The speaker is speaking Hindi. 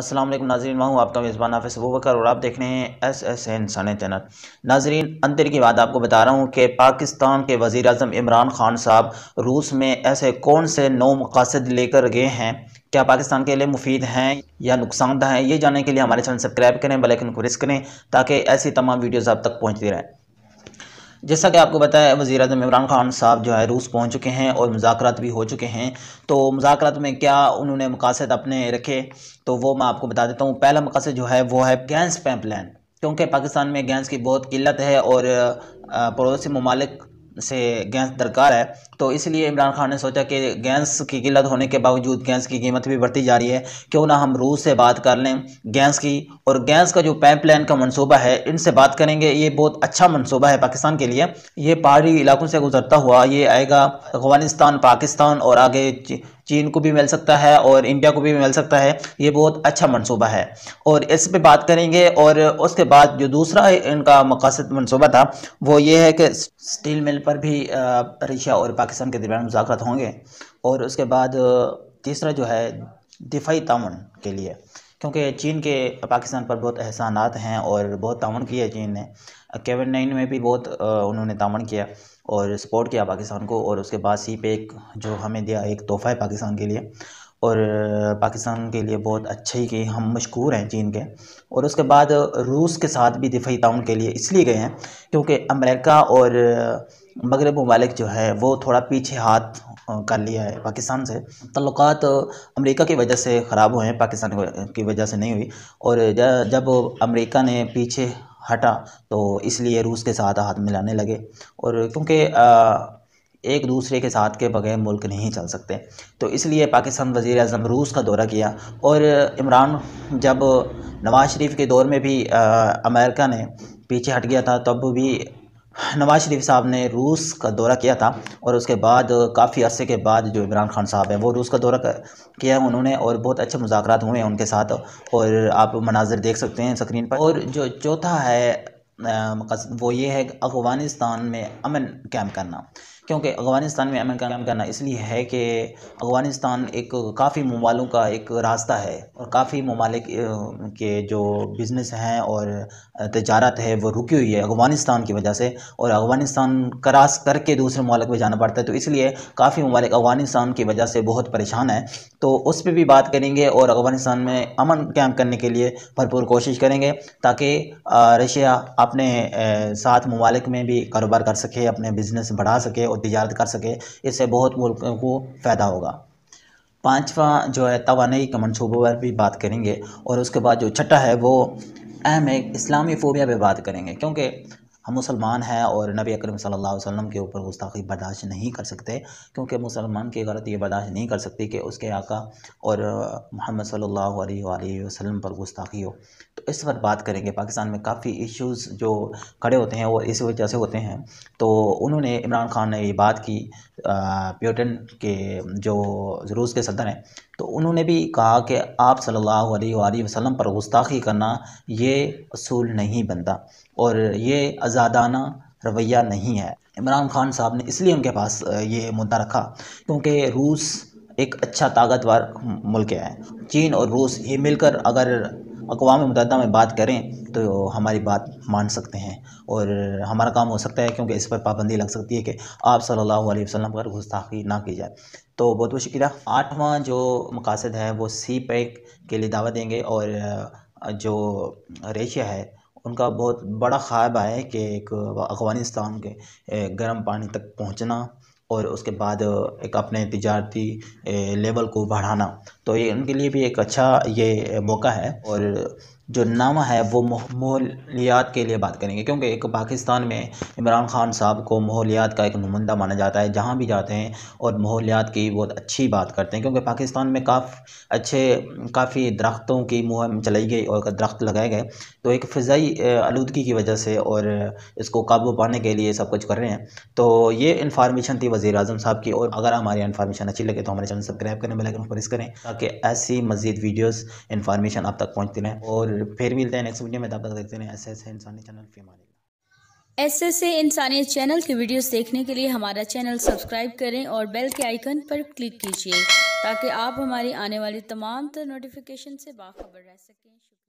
असलम नाजरीन मैं हूँ आपका मेज़बान हाफिस अबू और आप देख रहे हैं S S N sun channel नाजरीन अंदर की बात आपको बता रहा हूँ कि पाकिस्तान के वज़ी अजम इमरान खान साहब रूस में ऐसे कौन से नौ मकासद लेकर गए हैं क्या पाकिस्तान के लिए मुफीद हैं या नुकसानदह हैं ये जानने के लिए हमारे चैनल सब्सक्राइब करें बेलाइकन को रिस्क करें ताकि ऐसी तमाम वीडियोज़ आप तक पहुँचती रहें जैसा कि आपको बताया वज़ी अजम इमरान खान साहब जो है रूस पहुँच चुके हैं और मुजाकर भी हो चुके हैं तो मुजाकर में क्या उन्होंने मकासद अपने रखे तो वो मैं आपको बता देता हूँ पहला मकासद जो है वो है गैस पैम्पलैन क्योंकि पाकिस्तान में गैस की बहुत किल्लत है और पड़ोसी ममालिक से गैस दरकार है तो इसलिए इमरान खान ने सोचा कि गैस की किल्लत होने के बावजूद गैस की कीमत भी बढ़ती जा रही है क्यों ना हम रूस से बात कर लें गैस की और गैस का जो लाइन का मनसूबा है इनसे बात करेंगे ये बहुत अच्छा मनसूबा है पाकिस्तान के लिए ये पहाड़ी इलाकों से गुजरता हुआ ये आएगा अफगानिस्तान पाकिस्तान और आगे चीन को भी मिल सकता है और इंडिया को भी मिल सकता है ये बहुत अच्छा मनसूबा है और इस पर बात करेंगे और उसके बाद जो दूसरा इनका मकासद मनसूबा था वो ये है कि स्टील मिल पर भी रशिया और पाकिस्तान के दरमियान मुजाकर होंगे और उसके बाद तीसरा जो है दिफाई तान के लिए क्योंकि चीन के पाकिस्तान पर बहुत एहसान हैं और बहुत तावन किया चीन ने केवन नाइन में भी बहुत उन्होंने तावन किया और सपोर्ट किया पाकिस्तान को और उसके बाद सी पे एक जो हमें दिया एक तोहफ़ा है पाकिस्तान के लिए और पाकिस्तान के लिए बहुत अच्छे ही कि हम मशहूर हैं चीन के और उसके बाद रूस के साथ भी दिफाई ताउन के लिए इसलिए गए हैं क्योंकि अमेरिका और मगरब ममालिक जो है वो थोड़ा पीछे हाथ कर लिया है पाकिस्तान से तल्लक अमेरिका की वजह से ख़राब हुए हैं पाकिस्तान की वजह से नहीं हुई और जब अमेरिका ने पीछे हटा तो इसलिए रूस के साथ हाथ मिलाने लगे और क्योंकि एक दूसरे के साथ के बगैर मुल्क नहीं चल सकते तो इसलिए पाकिस्तान वज़ी अजम रूस का दौरा किया और इमरान जब नवाज़ शरीफ के दौर में भी अमेरिका ने पीछे हट गया था तब भी नवाज शरीफ साहब ने रूस का दौरा किया था और उसके बाद काफ़ी अरसे के बाद जो इमरान खान साहब हैं वो रूस का दौरा किया है उन्होंने और बहुत अच्छे मुजाकर हुए हैं उनके साथ और आप मनाजिर देख सकते हैं स्क्रीन पर और जो चौथा है वो ये है अफ़गानिस्तान में अमन कैम्प करना क्योंकि अफ़गानिस्तान में अमन कायम करना इसलिए है कि अफ़गानिस्तान एक काफ़ी ममालों का एक रास्ता है और काफ़ी ममालिक के जो बिज़नेस हैं और तजारत है वो रुकी हुई है अफ़गानिस्तान की वजह से और अफ़गानिस्तान क्रास करके दूसरे ममालिक में जाना पड़ता है तो इसलिए काफ़ी ममालिक अफ़गानिस्तान की वजह से बहुत परेशान है तो उस पर भी बात करेंगे और अफ़गानिस्तान में अमन कायम करने के लिए भरपूर कोशिश करेंगे ताकि रशिया अपने साथ ममालिक में भी कारोबार कर सके अपने बिज़नेस बढ़ा सके और तजारत कर सके इससे बहुत मुल्कों को फ़ायदा होगा पाँचवा जो है तोानाई के मनसूबों पर भी बात करेंगे और उसके बाद जो छठा है वो अहम एक इस्लामी फ़ोबिया पर बात करेंगे क्योंकि हम मुसलमान हैं और नबी अकरम सल्लल्लाहु अलैहि वसल्लम के ऊपर गुस्ताखी बर्दाश्त नहीं कर सकते क्योंकि मुसलमान की गलत ये बर्दाश्त नहीं कर सकती कि उसके आका और मोहम्मद सल्लल्लाहु अलैहि वसल्लम पर गुस्ताखी हो तो इस पर बात करेंगे पाकिस्तान में काफ़ी इश्यूज़ जो खड़े होते हैं वो इस वजह से होते हैं तो उन्होंने इमरान खान ने ये बात की प्योटन के जो रूस के सदर हैं तो उन्होंने भी कहा कि आप सल्लल्लाहु अलैहि वसल्लम पर गुस्ताखी करना ये असूल नहीं बनता और ये आज़ादाना रवैया नहीं है इमरान खान साहब ने इसलिए उनके पास ये मुद्दा रखा क्योंकि रूस एक अच्छा ताकतवर मुल्क है चीन और रूस ये मिलकर अगर अकवा मुतहदा में बात करें तो हमारी बात मान सकते हैं और हमारा काम हो सकता है क्योंकि इस पर पाबंदी लग सकती है कि आप सल्लल्लाहु अलैहि वसल्लम पर गुस्ताखी ना की जाए तो बहुत बहुत शुक्रिया आठवां जो मकासद है वो सी पैक के लिए दावा देंगे और जो रेशिया है उनका बहुत बड़ा ख्वाब है कि एक अफ़ग़ानिस्तान के गर्म पानी तक पहुँचना और उसके बाद एक अपने तजारती लेवल को बढ़ाना तो ये उनके लिए भी एक अच्छा ये मौका है और जो नामा है वो माहौलियात के लिए बात करेंगे क्योंकि एक पाकिस्तान में इमरान खान साहब को माहौलियात का एक नुमंदा माना जाता है जहाँ भी जाते हैं और माहौलियात की बहुत अच्छी बात करते हैं क्योंकि पाकिस्तान में काफ़ी अच्छे काफ़ी दरख्तों की मुहिम चलाई गई और दरख्त लगाए गए तो एक फ़जाई आलूदगी की वजह से और इसको काबू पाने के लिए सब कुछ कर रहे हैं तो ये इन्फॉर्मेशन थी वज़ी अजम साहब की और अगर हमारी इन्फॉर्मेशन अच्छी लगे तो हमारे चैनल सब्सक्राइब करें बेलाइकन प्रेस करें ताकि ऐसी मज़ीद वीडियोज़ इन्फॉर्मेशन आप तक पहुँचती रहें और फिर मिलते हैं नेक्स्ट वीडियो में तब तक देखते हैं ऐसे ऐसे इंसानी चैनल मारे ऐसे ऐसे इंसानियत चैनल के वीडियोस देखने के लिए हमारा चैनल सब्सक्राइब करें और बेल के आइकन पर क्लिक कीजिए ताकि आप हमारी आने वाली तमाम तर नोटिफिकेशन से बाखबर रह सकें